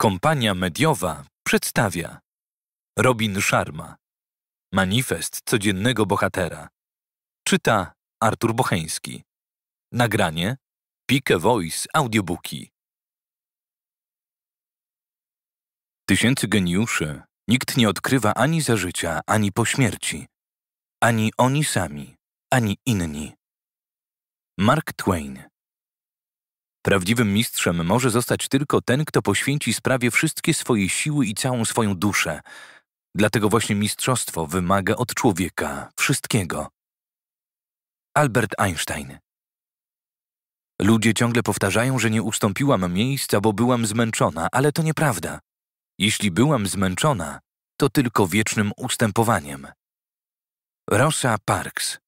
Kompania Mediowa przedstawia Robin Sharma Manifest codziennego bohatera Czyta Artur Bocheński Nagranie Pike Voice Audiobooki Tysięcy geniuszy nikt nie odkrywa ani za życia, ani po śmierci. Ani oni sami, ani inni. Mark Twain Prawdziwym mistrzem może zostać tylko ten, kto poświęci sprawie wszystkie swoje siły i całą swoją duszę. Dlatego właśnie mistrzostwo wymaga od człowieka wszystkiego. Albert Einstein Ludzie ciągle powtarzają, że nie ustąpiłam miejsca, bo byłam zmęczona, ale to nieprawda. Jeśli byłam zmęczona, to tylko wiecznym ustępowaniem. Rosa Parks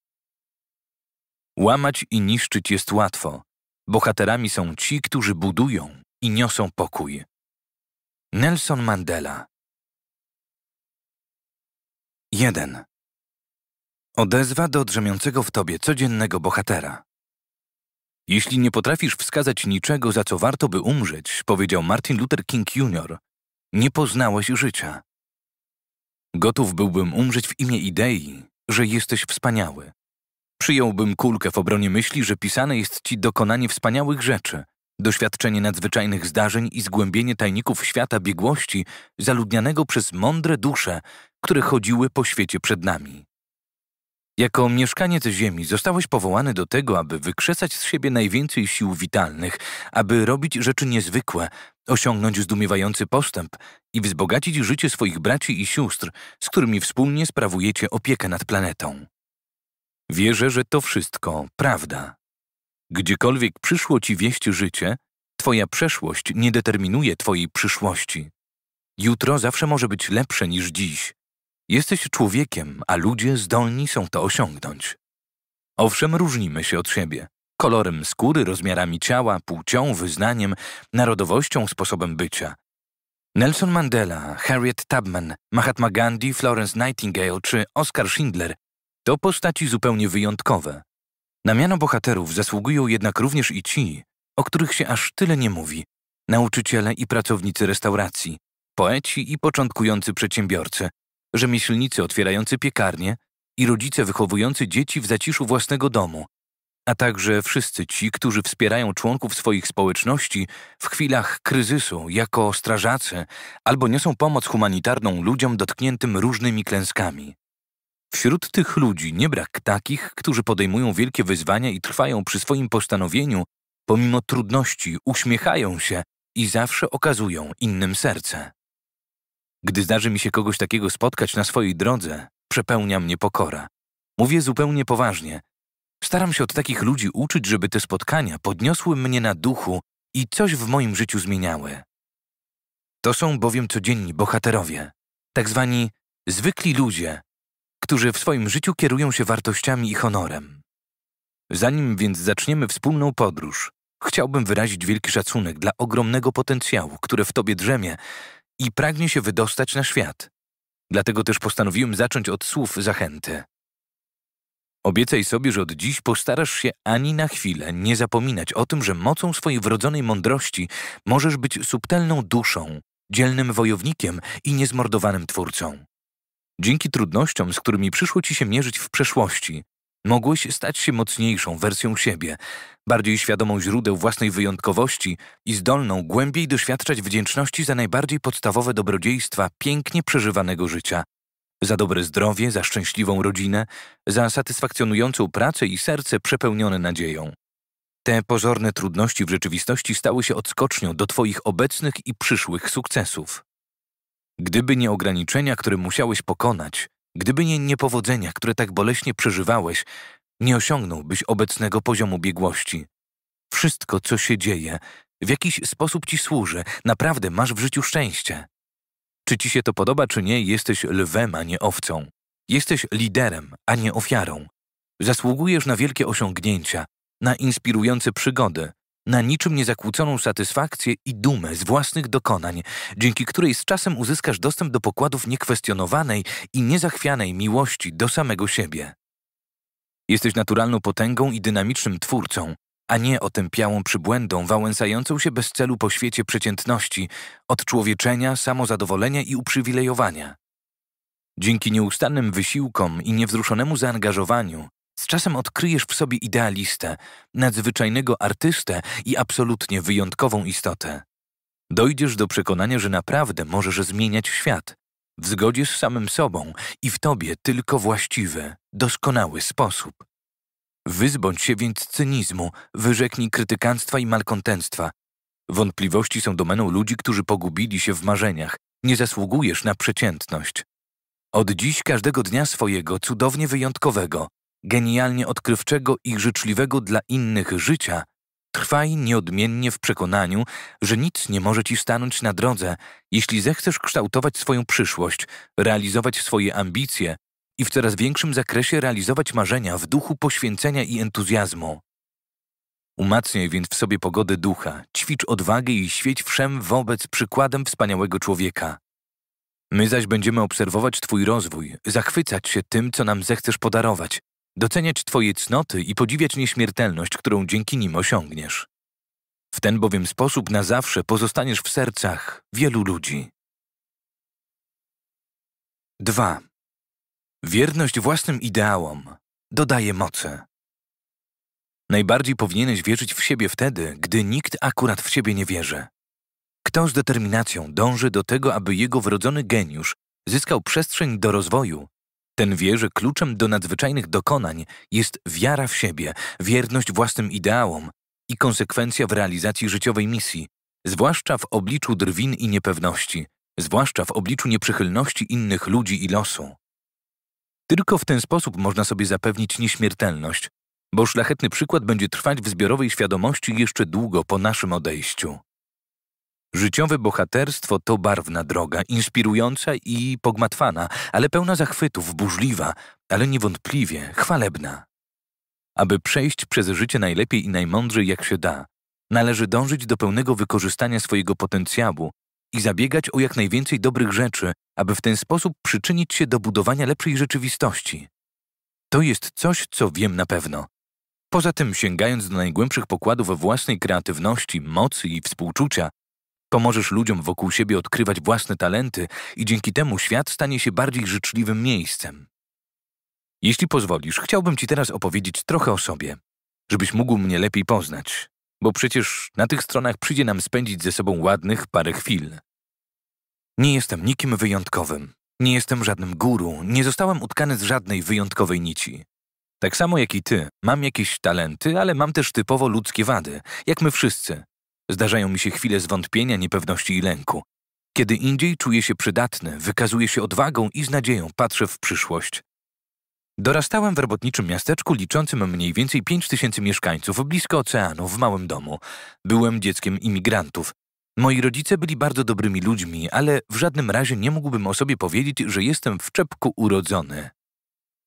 Łamać i niszczyć jest łatwo, Bohaterami są ci, którzy budują i niosą pokój. Nelson Mandela 1. Odezwa do drzemiącego w tobie codziennego bohatera. Jeśli nie potrafisz wskazać niczego, za co warto by umrzeć, powiedział Martin Luther King Jr., nie poznałeś życia. Gotów byłbym umrzeć w imię idei, że jesteś wspaniały. Przyjąłbym kulkę w obronie myśli, że pisane jest ci dokonanie wspaniałych rzeczy, doświadczenie nadzwyczajnych zdarzeń i zgłębienie tajników świata biegłości zaludnianego przez mądre dusze, które chodziły po świecie przed nami. Jako mieszkaniec Ziemi zostałeś powołany do tego, aby wykrzesać z siebie najwięcej sił witalnych, aby robić rzeczy niezwykłe, osiągnąć zdumiewający postęp i wzbogacić życie swoich braci i sióstr, z którymi wspólnie sprawujecie opiekę nad planetą. Wierzę, że to wszystko prawda. Gdziekolwiek przyszło ci wieść życie, twoja przeszłość nie determinuje twojej przyszłości. Jutro zawsze może być lepsze niż dziś. Jesteś człowiekiem, a ludzie zdolni są to osiągnąć. Owszem, różnimy się od siebie. Kolorem skóry, rozmiarami ciała, płcią, wyznaniem, narodowością, sposobem bycia. Nelson Mandela, Harriet Tubman, Mahatma Gandhi, Florence Nightingale czy Oscar Schindler to postaci zupełnie wyjątkowe. Na miano bohaterów zasługują jednak również i ci, o których się aż tyle nie mówi, nauczyciele i pracownicy restauracji, poeci i początkujący przedsiębiorcy, rzemieślnicy otwierający piekarnie i rodzice wychowujący dzieci w zaciszu własnego domu, a także wszyscy ci, którzy wspierają członków swoich społeczności w chwilach kryzysu jako strażacy albo niosą pomoc humanitarną ludziom dotkniętym różnymi klęskami. Wśród tych ludzi nie brak takich, którzy podejmują wielkie wyzwania i trwają przy swoim postanowieniu, pomimo trudności, uśmiechają się i zawsze okazują innym serce. Gdy zdarzy mi się kogoś takiego spotkać na swojej drodze, przepełnia mnie pokora. Mówię zupełnie poważnie. Staram się od takich ludzi uczyć, żeby te spotkania podniosły mnie na duchu i coś w moim życiu zmieniały. To są bowiem codzienni bohaterowie, tak zwani zwykli ludzie, którzy w swoim życiu kierują się wartościami i honorem. Zanim więc zaczniemy wspólną podróż, chciałbym wyrazić wielki szacunek dla ogromnego potencjału, które w tobie drzemie i pragnie się wydostać na świat. Dlatego też postanowiłem zacząć od słów zachęty. Obiecaj sobie, że od dziś postarasz się ani na chwilę nie zapominać o tym, że mocą swojej wrodzonej mądrości możesz być subtelną duszą, dzielnym wojownikiem i niezmordowanym twórcą. Dzięki trudnościom, z którymi przyszło ci się mierzyć w przeszłości, mogłeś stać się mocniejszą wersją siebie, bardziej świadomą źródeł własnej wyjątkowości i zdolną głębiej doświadczać wdzięczności za najbardziej podstawowe dobrodziejstwa pięknie przeżywanego życia. Za dobre zdrowie, za szczęśliwą rodzinę, za satysfakcjonującą pracę i serce przepełnione nadzieją. Te pozorne trudności w rzeczywistości stały się odskocznią do Twoich obecnych i przyszłych sukcesów. Gdyby nie ograniczenia, które musiałeś pokonać, gdyby nie niepowodzenia, które tak boleśnie przeżywałeś, nie osiągnąłbyś obecnego poziomu biegłości. Wszystko, co się dzieje, w jakiś sposób ci służy, naprawdę masz w życiu szczęście. Czy ci się to podoba, czy nie, jesteś lwem, a nie owcą. Jesteś liderem, a nie ofiarą. Zasługujesz na wielkie osiągnięcia, na inspirujące przygody, na niczym niezakłóconą satysfakcję i dumę z własnych dokonań, dzięki której z czasem uzyskasz dostęp do pokładów niekwestionowanej i niezachwianej miłości do samego siebie. Jesteś naturalną potęgą i dynamicznym twórcą, a nie otępiałą przybłędą wałęsającą się bez celu po świecie przeciętności, odczłowieczenia, samozadowolenia i uprzywilejowania. Dzięki nieustannym wysiłkom i niewzruszonemu zaangażowaniu z czasem odkryjesz w sobie idealistę, nadzwyczajnego artystę i absolutnie wyjątkową istotę. Dojdziesz do przekonania, że naprawdę możesz zmieniać świat, w zgodzie z samym sobą i w tobie tylko właściwy, doskonały sposób. Wyzbądź się więc cynizmu, wyrzeknij krytykanstwa i malkontenstwa. Wątpliwości są domeną ludzi, którzy pogubili się w marzeniach. Nie zasługujesz na przeciętność. Od dziś każdego dnia swojego, cudownie wyjątkowego, genialnie odkrywczego i życzliwego dla innych życia, trwaj nieodmiennie w przekonaniu, że nic nie może ci stanąć na drodze, jeśli zechcesz kształtować swoją przyszłość, realizować swoje ambicje i w coraz większym zakresie realizować marzenia w duchu poświęcenia i entuzjazmu. Umacniaj więc w sobie pogodę ducha, ćwicz odwagę i świeć wszem wobec przykładem wspaniałego człowieka. My zaś będziemy obserwować Twój rozwój, zachwycać się tym, co nam zechcesz podarować, doceniać Twoje cnoty i podziwiać nieśmiertelność, którą dzięki nim osiągniesz. W ten bowiem sposób na zawsze pozostaniesz w sercach wielu ludzi. 2. Wierność własnym ideałom dodaje moce. Najbardziej powinieneś wierzyć w siebie wtedy, gdy nikt akurat w siebie nie wierzy. Kto z determinacją dąży do tego, aby jego wrodzony geniusz zyskał przestrzeń do rozwoju, ten wie, że kluczem do nadzwyczajnych dokonań jest wiara w siebie, wierność własnym ideałom i konsekwencja w realizacji życiowej misji, zwłaszcza w obliczu drwin i niepewności, zwłaszcza w obliczu nieprzychylności innych ludzi i losu. Tylko w ten sposób można sobie zapewnić nieśmiertelność, bo szlachetny przykład będzie trwać w zbiorowej świadomości jeszcze długo po naszym odejściu. Życiowe bohaterstwo to barwna droga, inspirująca i pogmatwana, ale pełna zachwytów, burzliwa, ale niewątpliwie chwalebna. Aby przejść przez życie najlepiej i najmądrzej jak się da, należy dążyć do pełnego wykorzystania swojego potencjału i zabiegać o jak najwięcej dobrych rzeczy, aby w ten sposób przyczynić się do budowania lepszej rzeczywistości. To jest coś, co wiem na pewno. Poza tym, sięgając do najgłębszych pokładów własnej kreatywności, mocy i współczucia, Pomożesz ludziom wokół siebie odkrywać własne talenty i dzięki temu świat stanie się bardziej życzliwym miejscem. Jeśli pozwolisz, chciałbym Ci teraz opowiedzieć trochę o sobie, żebyś mógł mnie lepiej poznać, bo przecież na tych stronach przyjdzie nam spędzić ze sobą ładnych parę chwil. Nie jestem nikim wyjątkowym. Nie jestem żadnym guru, nie zostałem utkany z żadnej wyjątkowej nici. Tak samo jak i ty, mam jakieś talenty, ale mam też typowo ludzkie wady, jak my wszyscy. Zdarzają mi się chwile zwątpienia, niepewności i lęku. Kiedy indziej czuję się przydatny, wykazuję się odwagą i z nadzieją patrzę w przyszłość. Dorastałem w robotniczym miasteczku liczącym mniej więcej 5 tysięcy mieszkańców, blisko oceanu, w małym domu. Byłem dzieckiem imigrantów. Moi rodzice byli bardzo dobrymi ludźmi, ale w żadnym razie nie mógłbym o sobie powiedzieć, że jestem w czepku urodzony.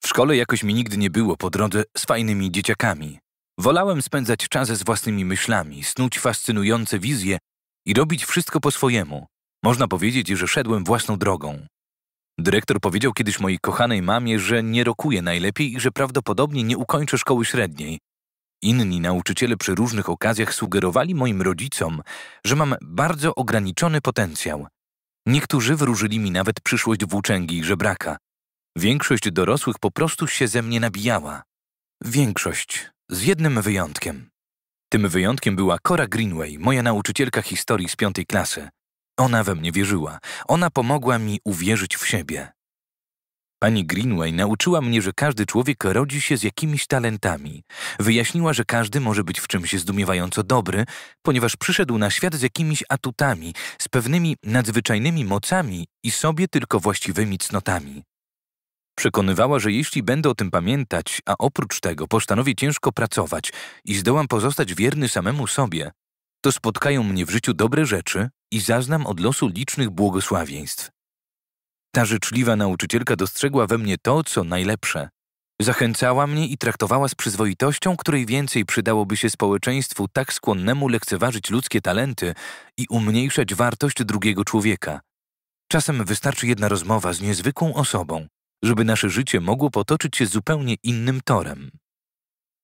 W szkole jakoś mi nigdy nie było po drodze z fajnymi dzieciakami. Wolałem spędzać czas z własnymi myślami, snuć fascynujące wizje i robić wszystko po swojemu. Można powiedzieć, że szedłem własną drogą. Dyrektor powiedział kiedyś mojej kochanej mamie, że nie rokuję najlepiej i że prawdopodobnie nie ukończę szkoły średniej. Inni nauczyciele przy różnych okazjach sugerowali moim rodzicom, że mam bardzo ograniczony potencjał. Niektórzy wróżyli mi nawet przyszłość włóczęgi i żebraka. Większość dorosłych po prostu się ze mnie nabijała. Większość, z jednym wyjątkiem. Tym wyjątkiem była Cora Greenway, moja nauczycielka historii z piątej klasy. Ona we mnie wierzyła. Ona pomogła mi uwierzyć w siebie. Pani Greenway nauczyła mnie, że każdy człowiek rodzi się z jakimiś talentami. Wyjaśniła, że każdy może być w czymś zdumiewająco dobry, ponieważ przyszedł na świat z jakimiś atutami, z pewnymi nadzwyczajnymi mocami i sobie tylko właściwymi cnotami. Przekonywała, że jeśli będę o tym pamiętać, a oprócz tego postanowię ciężko pracować i zdołam pozostać wierny samemu sobie, to spotkają mnie w życiu dobre rzeczy i zaznam od losu licznych błogosławieństw. Ta życzliwa nauczycielka dostrzegła we mnie to, co najlepsze. Zachęcała mnie i traktowała z przyzwoitością, której więcej przydałoby się społeczeństwu tak skłonnemu lekceważyć ludzkie talenty i umniejszać wartość drugiego człowieka. Czasem wystarczy jedna rozmowa z niezwykłą osobą, żeby nasze życie mogło potoczyć się zupełnie innym torem.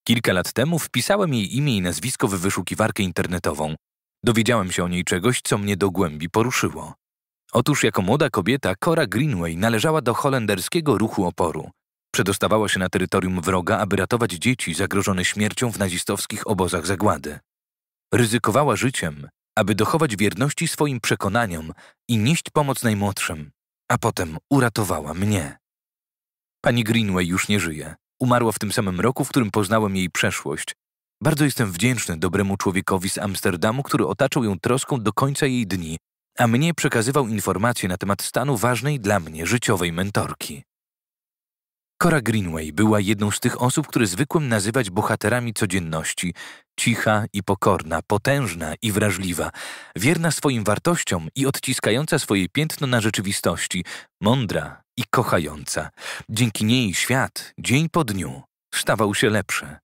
Kilka lat temu wpisałem jej imię i nazwisko w wyszukiwarkę internetową. Dowiedziałem się o niej czegoś, co mnie do głębi poruszyło. Otóż jako młoda kobieta Cora Greenway należała do holenderskiego ruchu oporu. Przedostawała się na terytorium wroga, aby ratować dzieci zagrożone śmiercią w nazistowskich obozach zagłady. Ryzykowała życiem, aby dochować wierności swoim przekonaniom i nieść pomoc najmłodszym, a potem uratowała mnie. Pani Greenway już nie żyje. Umarła w tym samym roku, w którym poznałem jej przeszłość. Bardzo jestem wdzięczny dobremu człowiekowi z Amsterdamu, który otaczał ją troską do końca jej dni, a mnie przekazywał informacje na temat stanu ważnej dla mnie życiowej mentorki. Cora Greenway była jedną z tych osób, które zwykłem nazywać bohaterami codzienności. Cicha i pokorna, potężna i wrażliwa, wierna swoim wartościom i odciskająca swoje piętno na rzeczywistości, mądra, i kochająca. Dzięki niej świat, dzień po dniu, stawał się lepszy.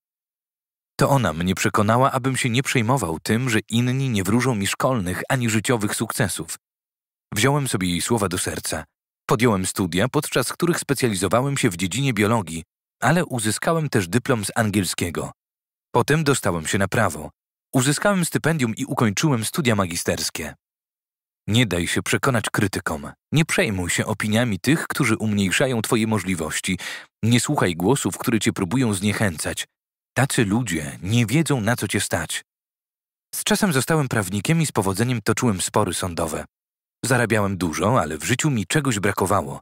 To ona mnie przekonała, abym się nie przejmował tym, że inni nie wróżą mi szkolnych ani życiowych sukcesów. Wziąłem sobie jej słowa do serca. Podjąłem studia, podczas których specjalizowałem się w dziedzinie biologii, ale uzyskałem też dyplom z angielskiego. Potem dostałem się na prawo. Uzyskałem stypendium i ukończyłem studia magisterskie. Nie daj się przekonać krytykom. Nie przejmuj się opiniami tych, którzy umniejszają Twoje możliwości. Nie słuchaj głosów, które Cię próbują zniechęcać. Tacy ludzie nie wiedzą, na co Cię stać. Z czasem zostałem prawnikiem i z powodzeniem toczyłem spory sądowe. Zarabiałem dużo, ale w życiu mi czegoś brakowało.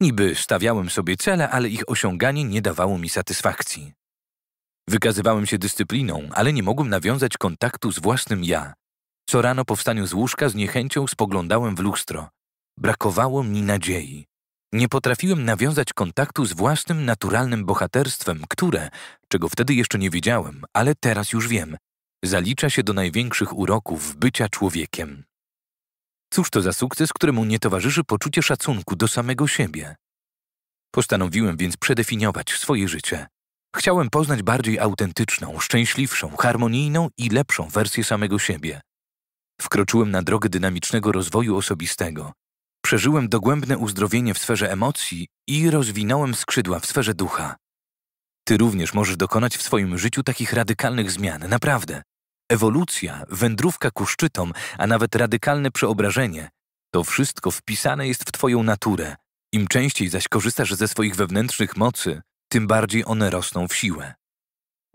Niby stawiałem sobie cele, ale ich osiąganie nie dawało mi satysfakcji. Wykazywałem się dyscypliną, ale nie mogłem nawiązać kontaktu z własnym ja. Co rano po wstaniu z łóżka z niechęcią spoglądałem w lustro. Brakowało mi nadziei. Nie potrafiłem nawiązać kontaktu z własnym naturalnym bohaterstwem, które, czego wtedy jeszcze nie wiedziałem, ale teraz już wiem, zalicza się do największych uroków bycia człowiekiem. Cóż to za sukces, któremu nie towarzyszy poczucie szacunku do samego siebie? Postanowiłem więc przedefiniować swoje życie. Chciałem poznać bardziej autentyczną, szczęśliwszą, harmonijną i lepszą wersję samego siebie. Wkroczyłem na drogę dynamicznego rozwoju osobistego. Przeżyłem dogłębne uzdrowienie w sferze emocji i rozwinąłem skrzydła w sferze ducha. Ty również możesz dokonać w swoim życiu takich radykalnych zmian, naprawdę. Ewolucja, wędrówka ku szczytom, a nawet radykalne przeobrażenie to wszystko wpisane jest w Twoją naturę. Im częściej zaś korzystasz ze swoich wewnętrznych mocy, tym bardziej one rosną w siłę.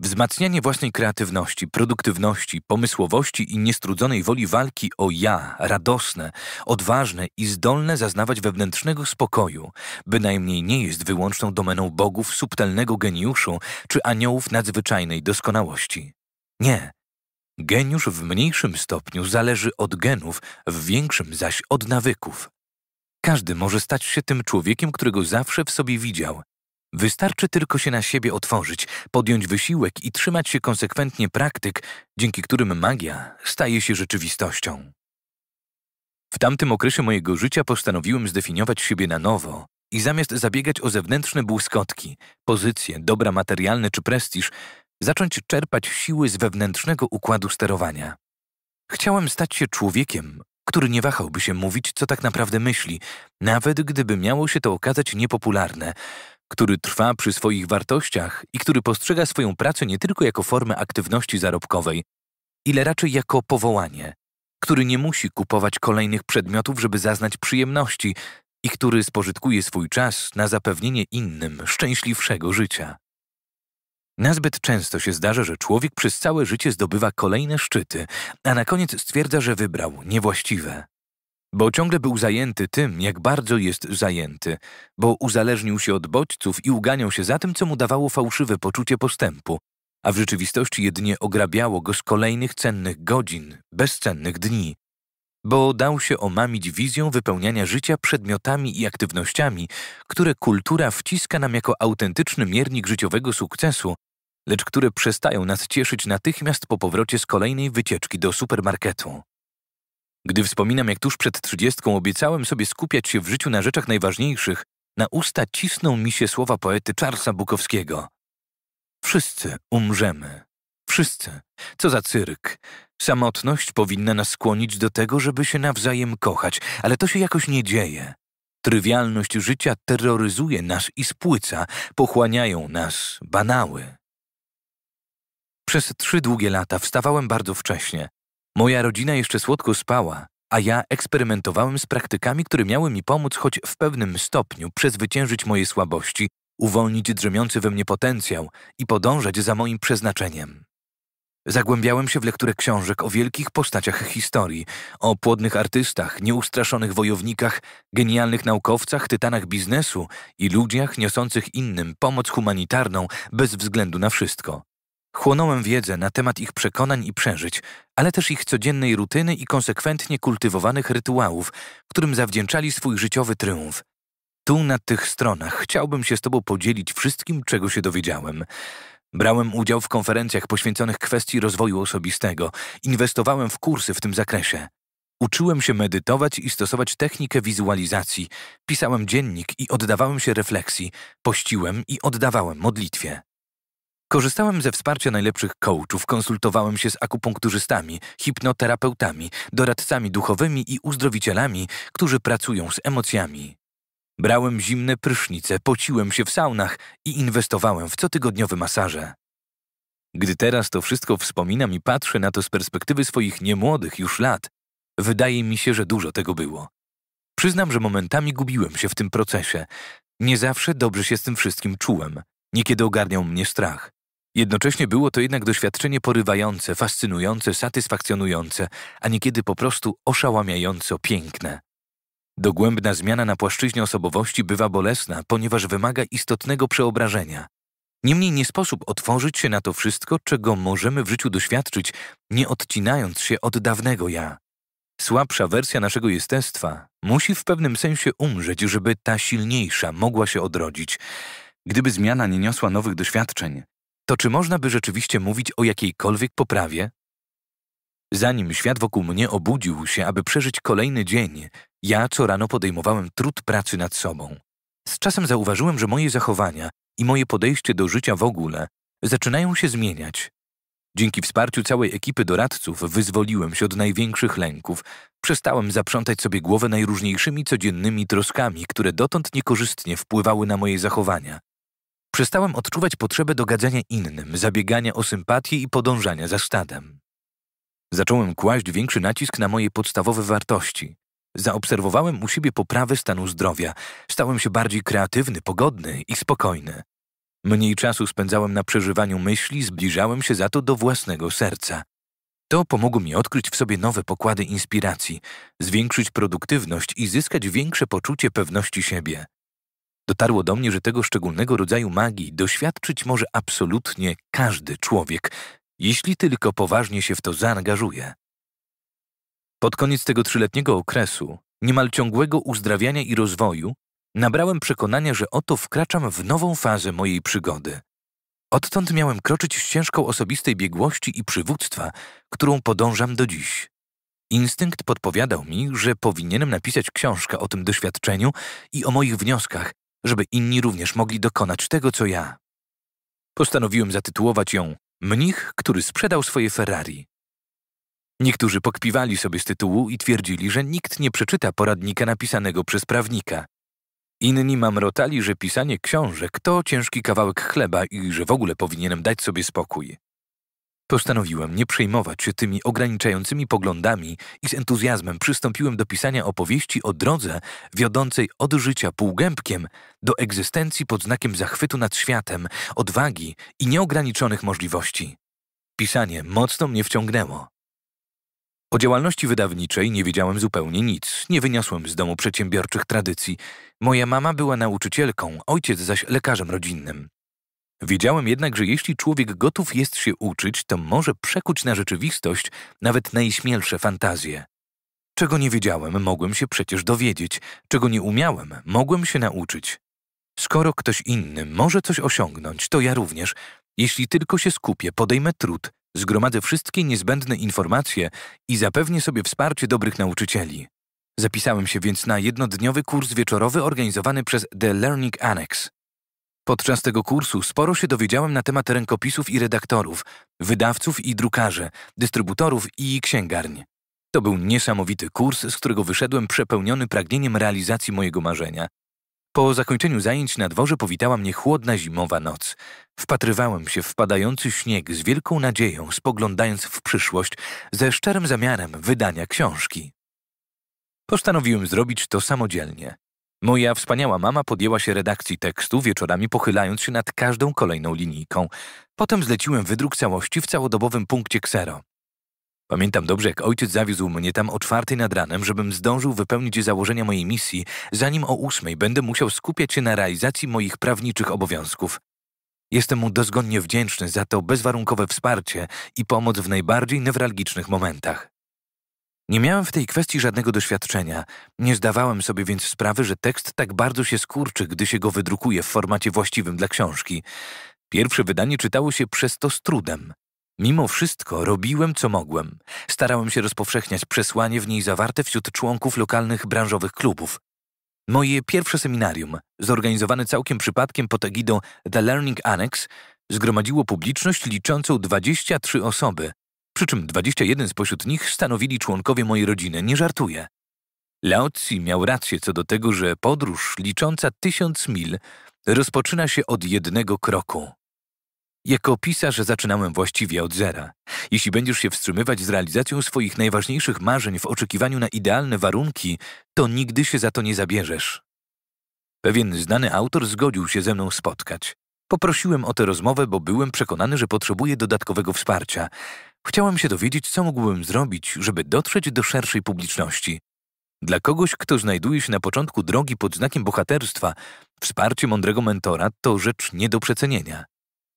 Wzmacnianie własnej kreatywności, produktywności, pomysłowości i niestrudzonej woli walki o ja, radosne, odważne i zdolne zaznawać wewnętrznego spokoju, bynajmniej nie jest wyłączną domeną bogów subtelnego geniuszu czy aniołów nadzwyczajnej doskonałości. Nie. Geniusz w mniejszym stopniu zależy od genów, w większym zaś od nawyków. Każdy może stać się tym człowiekiem, którego zawsze w sobie widział, Wystarczy tylko się na siebie otworzyć, podjąć wysiłek i trzymać się konsekwentnie praktyk, dzięki którym magia staje się rzeczywistością. W tamtym okresie mojego życia postanowiłem zdefiniować siebie na nowo i zamiast zabiegać o zewnętrzne błyskotki, pozycje, dobra materialne czy prestiż, zacząć czerpać siły z wewnętrznego układu sterowania. Chciałem stać się człowiekiem, który nie wahałby się mówić, co tak naprawdę myśli, nawet gdyby miało się to okazać niepopularne – który trwa przy swoich wartościach i który postrzega swoją pracę nie tylko jako formę aktywności zarobkowej, ile raczej jako powołanie, który nie musi kupować kolejnych przedmiotów, żeby zaznać przyjemności i który spożytkuje swój czas na zapewnienie innym szczęśliwszego życia. Nazbyt często się zdarza, że człowiek przez całe życie zdobywa kolejne szczyty, a na koniec stwierdza, że wybrał niewłaściwe bo ciągle był zajęty tym, jak bardzo jest zajęty, bo uzależnił się od bodźców i uganiał się za tym, co mu dawało fałszywe poczucie postępu, a w rzeczywistości jedynie ograbiało go z kolejnych cennych godzin, bezcennych dni. Bo dał się omamić wizją wypełniania życia przedmiotami i aktywnościami, które kultura wciska nam jako autentyczny miernik życiowego sukcesu, lecz które przestają nas cieszyć natychmiast po powrocie z kolejnej wycieczki do supermarketu. Gdy wspominam, jak tuż przed trzydziestką obiecałem sobie skupiać się w życiu na rzeczach najważniejszych, na usta cisną mi się słowa poety Charlesa Bukowskiego. Wszyscy umrzemy. Wszyscy. Co za cyrk. Samotność powinna nas skłonić do tego, żeby się nawzajem kochać, ale to się jakoś nie dzieje. Trywialność życia terroryzuje nas i spłyca, pochłaniają nas banały. Przez trzy długie lata wstawałem bardzo wcześnie. Moja rodzina jeszcze słodko spała, a ja eksperymentowałem z praktykami, które miały mi pomóc choć w pewnym stopniu przezwyciężyć moje słabości, uwolnić drzemiący we mnie potencjał i podążać za moim przeznaczeniem. Zagłębiałem się w lekturę książek o wielkich postaciach historii, o płodnych artystach, nieustraszonych wojownikach, genialnych naukowcach, tytanach biznesu i ludziach niosących innym pomoc humanitarną bez względu na wszystko. Chłonąłem wiedzę na temat ich przekonań i przeżyć, ale też ich codziennej rutyny i konsekwentnie kultywowanych rytuałów, którym zawdzięczali swój życiowy tryumf. Tu, na tych stronach, chciałbym się z Tobą podzielić wszystkim, czego się dowiedziałem. Brałem udział w konferencjach poświęconych kwestii rozwoju osobistego, inwestowałem w kursy w tym zakresie. Uczyłem się medytować i stosować technikę wizualizacji, pisałem dziennik i oddawałem się refleksji, pościłem i oddawałem modlitwie. Korzystałem ze wsparcia najlepszych coachów, konsultowałem się z akupunkturzystami, hipnoterapeutami, doradcami duchowymi i uzdrowicielami, którzy pracują z emocjami. Brałem zimne prysznice, pociłem się w saunach i inwestowałem w cotygodniowe masaże. Gdy teraz to wszystko wspominam i patrzę na to z perspektywy swoich niemłodych już lat, wydaje mi się, że dużo tego było. Przyznam, że momentami gubiłem się w tym procesie. Nie zawsze dobrze się z tym wszystkim czułem. Niekiedy ogarniał mnie strach. Jednocześnie było to jednak doświadczenie porywające, fascynujące, satysfakcjonujące, a niekiedy po prostu oszałamiająco piękne. Dogłębna zmiana na płaszczyźnie osobowości bywa bolesna, ponieważ wymaga istotnego przeobrażenia. Niemniej nie sposób otworzyć się na to wszystko, czego możemy w życiu doświadczyć, nie odcinając się od dawnego ja. Słabsza wersja naszego jestestwa musi w pewnym sensie umrzeć, żeby ta silniejsza mogła się odrodzić. Gdyby zmiana nie niosła nowych doświadczeń, to czy można by rzeczywiście mówić o jakiejkolwiek poprawie? Zanim świat wokół mnie obudził się, aby przeżyć kolejny dzień, ja co rano podejmowałem trud pracy nad sobą. Z czasem zauważyłem, że moje zachowania i moje podejście do życia w ogóle zaczynają się zmieniać. Dzięki wsparciu całej ekipy doradców wyzwoliłem się od największych lęków, przestałem zaprzątać sobie głowę najróżniejszymi codziennymi troskami, które dotąd niekorzystnie wpływały na moje zachowania przestałem odczuwać potrzebę dogadzania innym, zabiegania o sympatię i podążania za stadem. Zacząłem kłaść większy nacisk na moje podstawowe wartości. Zaobserwowałem u siebie poprawę stanu zdrowia, stałem się bardziej kreatywny, pogodny i spokojny. Mniej czasu spędzałem na przeżywaniu myśli, zbliżałem się za to do własnego serca. To pomogło mi odkryć w sobie nowe pokłady inspiracji, zwiększyć produktywność i zyskać większe poczucie pewności siebie. Dotarło do mnie, że tego szczególnego rodzaju magii doświadczyć może absolutnie każdy człowiek, jeśli tylko poważnie się w to zaangażuje. Pod koniec tego trzyletniego okresu, niemal ciągłego uzdrawiania i rozwoju, nabrałem przekonania, że oto wkraczam w nową fazę mojej przygody. Odtąd miałem kroczyć ścieżką osobistej biegłości i przywództwa, którą podążam do dziś. Instynkt podpowiadał mi, że powinienem napisać książkę o tym doświadczeniu i o moich wnioskach, żeby inni również mogli dokonać tego, co ja. Postanowiłem zatytułować ją Mnich, który sprzedał swoje Ferrari. Niektórzy pokpiwali sobie z tytułu i twierdzili, że nikt nie przeczyta poradnika napisanego przez prawnika. Inni mamrotali, że pisanie książek to ciężki kawałek chleba i że w ogóle powinienem dać sobie spokój. Postanowiłem nie przejmować się tymi ograniczającymi poglądami i z entuzjazmem przystąpiłem do pisania opowieści o drodze wiodącej od życia półgębkiem do egzystencji pod znakiem zachwytu nad światem, odwagi i nieograniczonych możliwości. Pisanie mocno mnie wciągnęło. O działalności wydawniczej nie wiedziałem zupełnie nic, nie wyniosłem z domu przedsiębiorczych tradycji. Moja mama była nauczycielką, ojciec zaś lekarzem rodzinnym. Wiedziałem jednak, że jeśli człowiek gotów jest się uczyć, to może przekuć na rzeczywistość nawet najśmielsze fantazje. Czego nie wiedziałem, mogłem się przecież dowiedzieć, czego nie umiałem, mogłem się nauczyć. Skoro ktoś inny może coś osiągnąć, to ja również, jeśli tylko się skupię, podejmę trud, zgromadzę wszystkie niezbędne informacje i zapewnię sobie wsparcie dobrych nauczycieli. Zapisałem się więc na jednodniowy kurs wieczorowy organizowany przez The Learning Annex. Podczas tego kursu sporo się dowiedziałem na temat rękopisów i redaktorów, wydawców i drukarzy, dystrybutorów i księgarń. To był niesamowity kurs, z którego wyszedłem przepełniony pragnieniem realizacji mojego marzenia. Po zakończeniu zajęć na dworze powitała mnie chłodna zimowa noc. Wpatrywałem się w padający śnieg z wielką nadzieją, spoglądając w przyszłość ze szczerym zamiarem wydania książki. Postanowiłem zrobić to samodzielnie. Moja wspaniała mama podjęła się redakcji tekstu, wieczorami pochylając się nad każdą kolejną linijką. Potem zleciłem wydruk całości w całodobowym punkcie ksero. Pamiętam dobrze, jak ojciec zawiózł mnie tam o czwartej nad ranem, żebym zdążył wypełnić założenia mojej misji, zanim o ósmej będę musiał skupiać się na realizacji moich prawniczych obowiązków. Jestem mu dozgonnie wdzięczny za to bezwarunkowe wsparcie i pomoc w najbardziej newralgicznych momentach. Nie miałem w tej kwestii żadnego doświadczenia, nie zdawałem sobie więc sprawy, że tekst tak bardzo się skurczy, gdy się go wydrukuje w formacie właściwym dla książki. Pierwsze wydanie czytało się przez to z trudem. Mimo wszystko robiłem, co mogłem. Starałem się rozpowszechniać przesłanie w niej zawarte wśród członków lokalnych branżowych klubów. Moje pierwsze seminarium, zorganizowane całkiem przypadkiem pod egidą The Learning Annex, zgromadziło publiczność liczącą 23 osoby, przy czym 21 spośród nich stanowili członkowie mojej rodziny, nie żartuję. Laozi miał rację co do tego, że podróż licząca tysiąc mil rozpoczyna się od jednego kroku. Jako pisarz zaczynałem właściwie od zera. Jeśli będziesz się wstrzymywać z realizacją swoich najważniejszych marzeń w oczekiwaniu na idealne warunki, to nigdy się za to nie zabierzesz. Pewien znany autor zgodził się ze mną spotkać. Poprosiłem o tę rozmowę, bo byłem przekonany, że potrzebuję dodatkowego wsparcia. Chciałam się dowiedzieć, co mógłbym zrobić, żeby dotrzeć do szerszej publiczności. Dla kogoś, kto znajduje się na początku drogi pod znakiem bohaterstwa, wsparcie mądrego mentora to rzecz nie do przecenienia.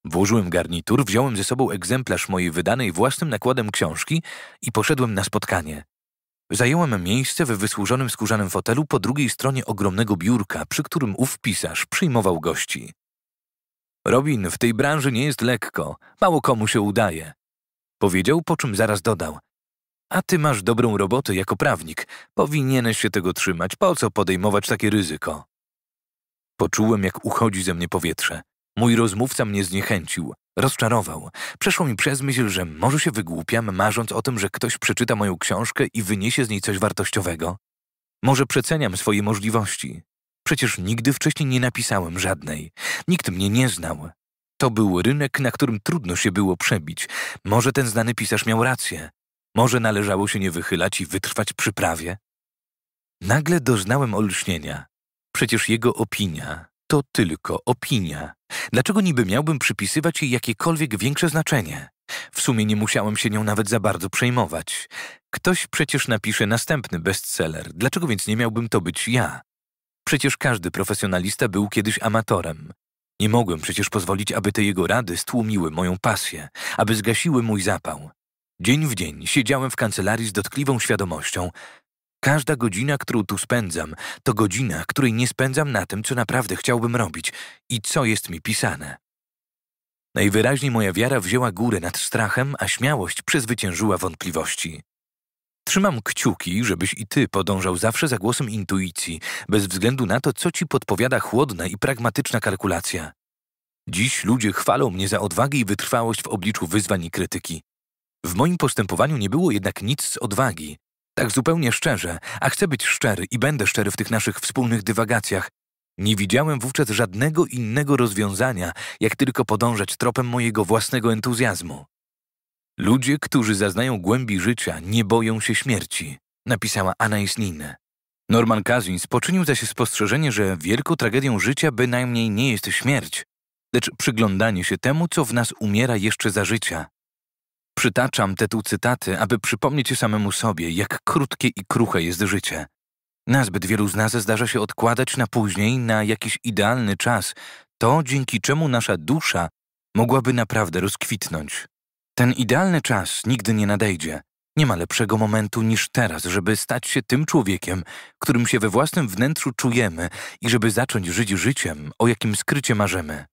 Włożyłem garnitur, wziąłem ze sobą egzemplarz mojej wydanej własnym nakładem książki i poszedłem na spotkanie. Zająłem miejsce we wysłużonym skórzanym fotelu po drugiej stronie ogromnego biurka, przy którym ów pisarz przyjmował gości. Robin, w tej branży nie jest lekko, mało komu się udaje. Powiedział, po czym zaraz dodał. A ty masz dobrą robotę jako prawnik. Powinieneś się tego trzymać. Po co podejmować takie ryzyko? Poczułem, jak uchodzi ze mnie powietrze. Mój rozmówca mnie zniechęcił, rozczarował. Przeszło mi przez myśl, że może się wygłupiam, marząc o tym, że ktoś przeczyta moją książkę i wyniesie z niej coś wartościowego. Może przeceniam swoje możliwości. Przecież nigdy wcześniej nie napisałem żadnej. Nikt mnie nie znał. To był rynek, na którym trudno się było przebić. Może ten znany pisarz miał rację. Może należało się nie wychylać i wytrwać przy prawie? Nagle doznałem olśnienia. Przecież jego opinia to tylko opinia. Dlaczego niby miałbym przypisywać jej jakiekolwiek większe znaczenie? W sumie nie musiałem się nią nawet za bardzo przejmować. Ktoś przecież napisze następny bestseller, dlaczego więc nie miałbym to być ja? Przecież każdy profesjonalista był kiedyś amatorem. Nie mogłem przecież pozwolić, aby te jego rady stłumiły moją pasję, aby zgasiły mój zapał. Dzień w dzień siedziałem w kancelarii z dotkliwą świadomością. Każda godzina, którą tu spędzam, to godzina, której nie spędzam na tym, co naprawdę chciałbym robić i co jest mi pisane. Najwyraźniej moja wiara wzięła górę nad strachem, a śmiałość przezwyciężyła wątpliwości. Trzymam kciuki, żebyś i ty podążał zawsze za głosem intuicji, bez względu na to, co ci podpowiada chłodna i pragmatyczna kalkulacja. Dziś ludzie chwalą mnie za odwagę i wytrwałość w obliczu wyzwań i krytyki. W moim postępowaniu nie było jednak nic z odwagi. Tak zupełnie szczerze, a chcę być szczery i będę szczery w tych naszych wspólnych dywagacjach, nie widziałem wówczas żadnego innego rozwiązania, jak tylko podążać tropem mojego własnego entuzjazmu. Ludzie, którzy zaznają głębi życia, nie boją się śmierci, napisała Anna Nin. Norman Kazin poczynił zaś spostrzeżenie, że wielką tragedią życia bynajmniej nie jest śmierć, lecz przyglądanie się temu, co w nas umiera jeszcze za życia. Przytaczam te tu cytaty, aby przypomnieć samemu sobie, jak krótkie i kruche jest życie. Nazbyt wielu z nas zdarza się odkładać na później, na jakiś idealny czas, to dzięki czemu nasza dusza mogłaby naprawdę rozkwitnąć. Ten idealny czas nigdy nie nadejdzie. Nie ma lepszego momentu niż teraz, żeby stać się tym człowiekiem, którym się we własnym wnętrzu czujemy i żeby zacząć żyć życiem, o jakim skrycie marzymy.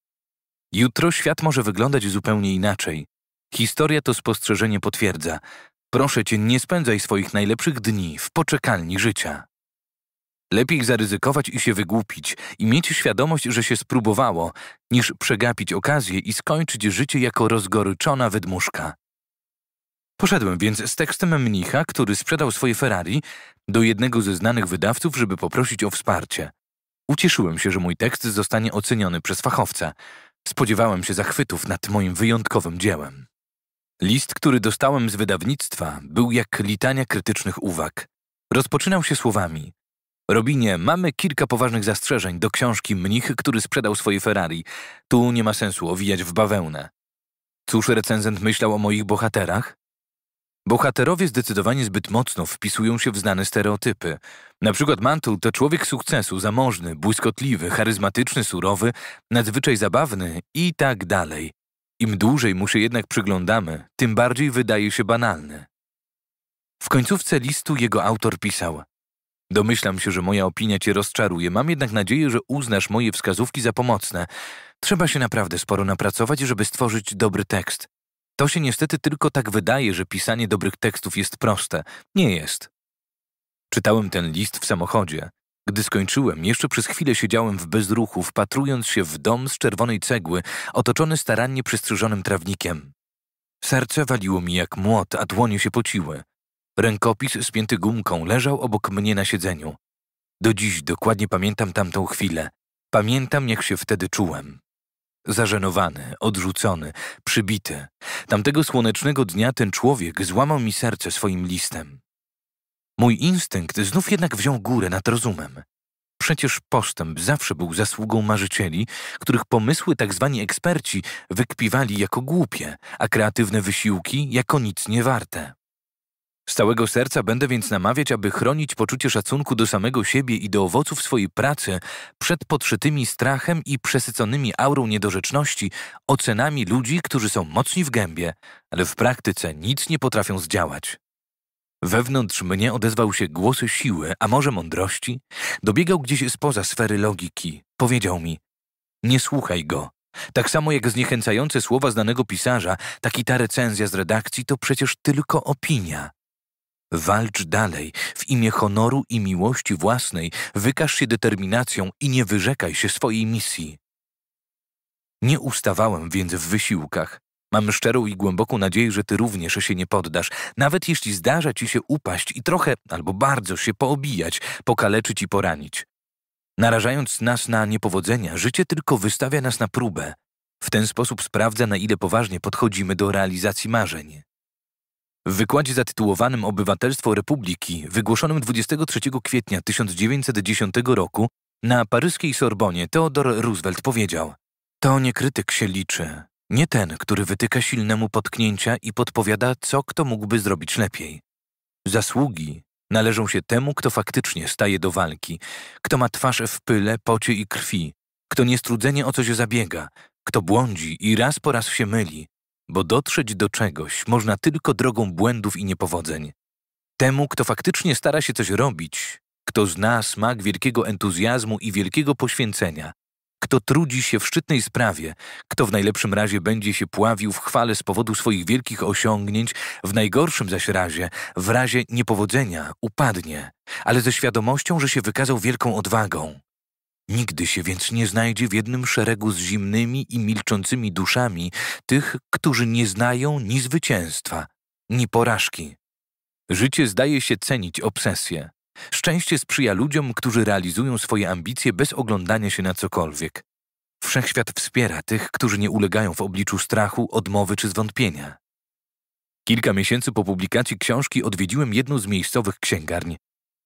Jutro świat może wyglądać zupełnie inaczej. Historia to spostrzeżenie potwierdza. Proszę cię, nie spędzaj swoich najlepszych dni w poczekalni życia. Lepiej zaryzykować i się wygłupić i mieć świadomość, że się spróbowało, niż przegapić okazję i skończyć życie jako rozgoryczona wydmuszka. Poszedłem więc z tekstem mnicha, który sprzedał swoje Ferrari, do jednego ze znanych wydawców, żeby poprosić o wsparcie. Ucieszyłem się, że mój tekst zostanie oceniony przez fachowca. Spodziewałem się zachwytów nad moim wyjątkowym dziełem. List, który dostałem z wydawnictwa, był jak litania krytycznych uwag. Rozpoczynał się słowami – Robinie, mamy kilka poważnych zastrzeżeń do książki Mnich, który sprzedał swoje Ferrari. Tu nie ma sensu owijać w bawełnę. Cóż recenzent myślał o moich bohaterach? Bohaterowie zdecydowanie zbyt mocno wpisują się w znane stereotypy. Na przykład Mantle to człowiek sukcesu, zamożny, błyskotliwy, charyzmatyczny, surowy, nadzwyczaj zabawny i tak dalej. Im dłużej mu się jednak przyglądamy, tym bardziej wydaje się banalny. W końcówce listu jego autor pisał – Domyślam się, że moja opinia cię rozczaruje. Mam jednak nadzieję, że uznasz moje wskazówki za pomocne. Trzeba się naprawdę sporo napracować, żeby stworzyć dobry tekst. To się niestety tylko tak wydaje, że pisanie dobrych tekstów jest proste. Nie jest. Czytałem ten list w samochodzie. Gdy skończyłem, jeszcze przez chwilę siedziałem w bezruchu, wpatrując się w dom z czerwonej cegły, otoczony starannie przystrzyżonym trawnikiem. Serce waliło mi jak młot, a dłonie się pociły. Rękopis spięty gumką leżał obok mnie na siedzeniu. Do dziś dokładnie pamiętam tamtą chwilę. Pamiętam, jak się wtedy czułem. Zażenowany, odrzucony, przybity. Tamtego słonecznego dnia ten człowiek złamał mi serce swoim listem. Mój instynkt znów jednak wziął górę nad rozumem. Przecież postęp zawsze był zasługą marzycieli, których pomysły tak zwani eksperci wykpiwali jako głupie, a kreatywne wysiłki jako nic nie warte. Z całego serca będę więc namawiać, aby chronić poczucie szacunku do samego siebie i do owoców swojej pracy przed podszytymi strachem i przesyconymi aurą niedorzeczności ocenami ludzi, którzy są mocni w gębie, ale w praktyce nic nie potrafią zdziałać. Wewnątrz mnie odezwał się głos siły, a może mądrości. Dobiegał gdzieś spoza sfery logiki. Powiedział mi, nie słuchaj go. Tak samo jak zniechęcające słowa znanego pisarza, tak i ta recenzja z redakcji to przecież tylko opinia. Walcz dalej, w imię honoru i miłości własnej, wykaż się determinacją i nie wyrzekaj się swojej misji. Nie ustawałem więc w wysiłkach. Mam szczerą i głęboką nadzieję, że ty również się nie poddasz, nawet jeśli zdarza ci się upaść i trochę albo bardzo się poobijać, pokaleczyć i poranić. Narażając nas na niepowodzenia, życie tylko wystawia nas na próbę. W ten sposób sprawdza, na ile poważnie podchodzimy do realizacji marzeń. W wykładzie zatytułowanym Obywatelstwo Republiki, wygłoszonym 23 kwietnia 1910 roku na paryskiej Sorbonie, Theodore Roosevelt powiedział: To nie krytyk się liczy, nie ten, który wytyka silnemu potknięcia i podpowiada, co kto mógłby zrobić lepiej. Zasługi należą się temu, kto faktycznie staje do walki, kto ma twarz w pyle, pocie i krwi, kto niestrudzenie o coś zabiega, kto błądzi i raz po raz się myli, bo dotrzeć do czegoś można tylko drogą błędów i niepowodzeń. Temu, kto faktycznie stara się coś robić, kto zna smak wielkiego entuzjazmu i wielkiego poświęcenia, kto trudzi się w szczytnej sprawie, kto w najlepszym razie będzie się pławił w chwale z powodu swoich wielkich osiągnięć, w najgorszym zaś razie, w razie niepowodzenia, upadnie, ale ze świadomością, że się wykazał wielką odwagą. Nigdy się więc nie znajdzie w jednym szeregu z zimnymi i milczącymi duszami tych, którzy nie znają ni zwycięstwa, ni porażki. Życie zdaje się cenić obsesję. Szczęście sprzyja ludziom, którzy realizują swoje ambicje bez oglądania się na cokolwiek. Wszechświat wspiera tych, którzy nie ulegają w obliczu strachu, odmowy czy zwątpienia. Kilka miesięcy po publikacji książki odwiedziłem jedną z miejscowych księgarni.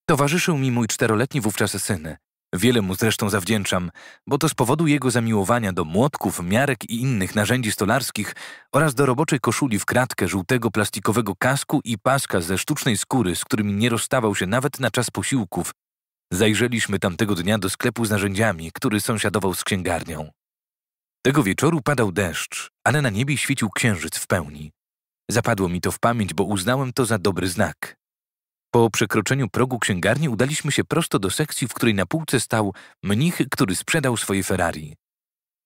Towarzyszył mi mój czteroletni wówczas syn. Wiele mu zresztą zawdzięczam, bo to z powodu jego zamiłowania do młotków, miarek i innych narzędzi stolarskich oraz do roboczej koszuli w kratkę żółtego plastikowego kasku i paska ze sztucznej skóry, z którymi nie rozstawał się nawet na czas posiłków. Zajrzeliśmy tamtego dnia do sklepu z narzędziami, który sąsiadował z księgarnią. Tego wieczoru padał deszcz, ale na niebie świecił księżyc w pełni. Zapadło mi to w pamięć, bo uznałem to za dobry znak. Po przekroczeniu progu księgarni udaliśmy się prosto do sekcji, w której na półce stał mnich, który sprzedał swoje Ferrari.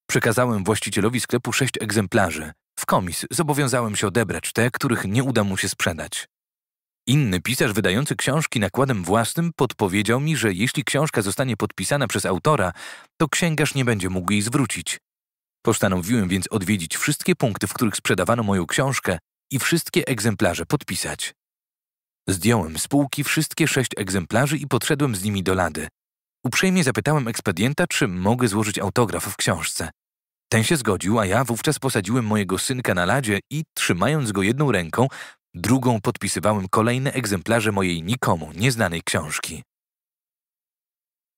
Przekazałem właścicielowi sklepu sześć egzemplarzy. W komis zobowiązałem się odebrać te, których nie uda mu się sprzedać. Inny pisarz wydający książki nakładem własnym podpowiedział mi, że jeśli książka zostanie podpisana przez autora, to księgarz nie będzie mógł jej zwrócić. Postanowiłem więc odwiedzić wszystkie punkty, w których sprzedawano moją książkę i wszystkie egzemplarze podpisać. Zdjąłem z półki wszystkie sześć egzemplarzy i podszedłem z nimi do lady. Uprzejmie zapytałem ekspedienta, czy mogę złożyć autograf w książce. Ten się zgodził, a ja wówczas posadziłem mojego synka na ladzie i, trzymając go jedną ręką, drugą podpisywałem kolejne egzemplarze mojej nikomu nieznanej książki.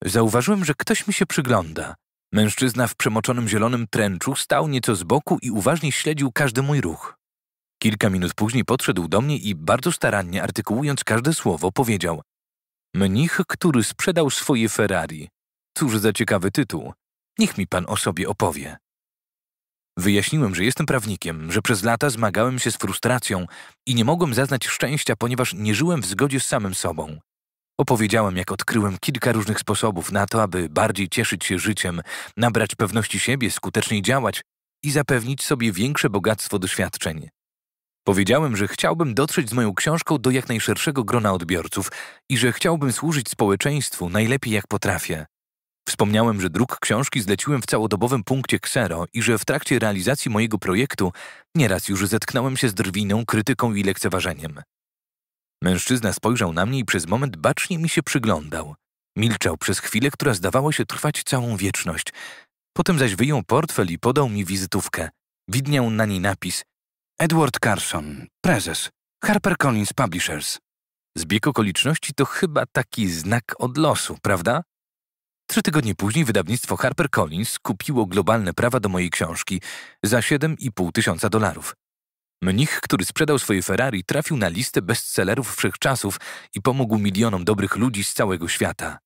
Zauważyłem, że ktoś mi się przygląda. Mężczyzna w przemoczonym zielonym tręczu stał nieco z boku i uważnie śledził każdy mój ruch. Kilka minut później podszedł do mnie i bardzo starannie artykułując każde słowo powiedział Mnich, który sprzedał swoje Ferrari. Cóż za ciekawy tytuł. Niech mi pan o sobie opowie. Wyjaśniłem, że jestem prawnikiem, że przez lata zmagałem się z frustracją i nie mogłem zaznać szczęścia, ponieważ nie żyłem w zgodzie z samym sobą. Opowiedziałem, jak odkryłem kilka różnych sposobów na to, aby bardziej cieszyć się życiem, nabrać pewności siebie, skuteczniej działać i zapewnić sobie większe bogactwo doświadczeń. Powiedziałem, że chciałbym dotrzeć z moją książką do jak najszerszego grona odbiorców i że chciałbym służyć społeczeństwu najlepiej jak potrafię. Wspomniałem, że druk książki zleciłem w całodobowym punkcie Xero i że w trakcie realizacji mojego projektu nieraz już zetknąłem się z drwiną, krytyką i lekceważeniem. Mężczyzna spojrzał na mnie i przez moment bacznie mi się przyglądał. Milczał przez chwilę, która zdawała się trwać całą wieczność. Potem zaś wyjął portfel i podał mi wizytówkę. Widniał na niej napis Edward Carson, prezes, HarperCollins Publishers. Zbieg okoliczności to chyba taki znak od losu, prawda? Trzy tygodnie później wydawnictwo HarperCollins kupiło globalne prawa do mojej książki za 7,5 tysiąca dolarów. Mnich, który sprzedał swoje Ferrari, trafił na listę bestsellerów wszechczasów i pomógł milionom dobrych ludzi z całego świata.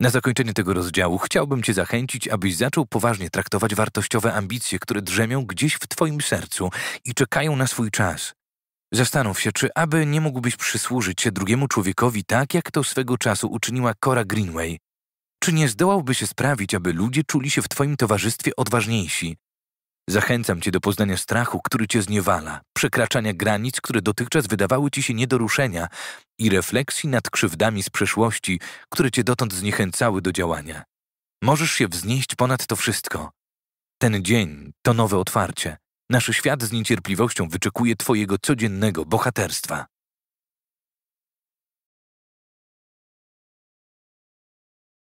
Na zakończenie tego rozdziału chciałbym Cię zachęcić, abyś zaczął poważnie traktować wartościowe ambicje, które drzemią gdzieś w Twoim sercu i czekają na swój czas. Zastanów się, czy aby nie mógłbyś przysłużyć się drugiemu człowiekowi tak, jak to swego czasu uczyniła Cora Greenway. Czy nie zdołałby się sprawić, aby ludzie czuli się w Twoim towarzystwie odważniejsi, Zachęcam cię do poznania strachu, który cię zniewala, przekraczania granic, które dotychczas wydawały ci się nie do ruszenia i refleksji nad krzywdami z przeszłości, które cię dotąd zniechęcały do działania. Możesz się wznieść ponad to wszystko. Ten dzień to nowe otwarcie. Nasz świat z niecierpliwością wyczekuje Twojego codziennego bohaterstwa.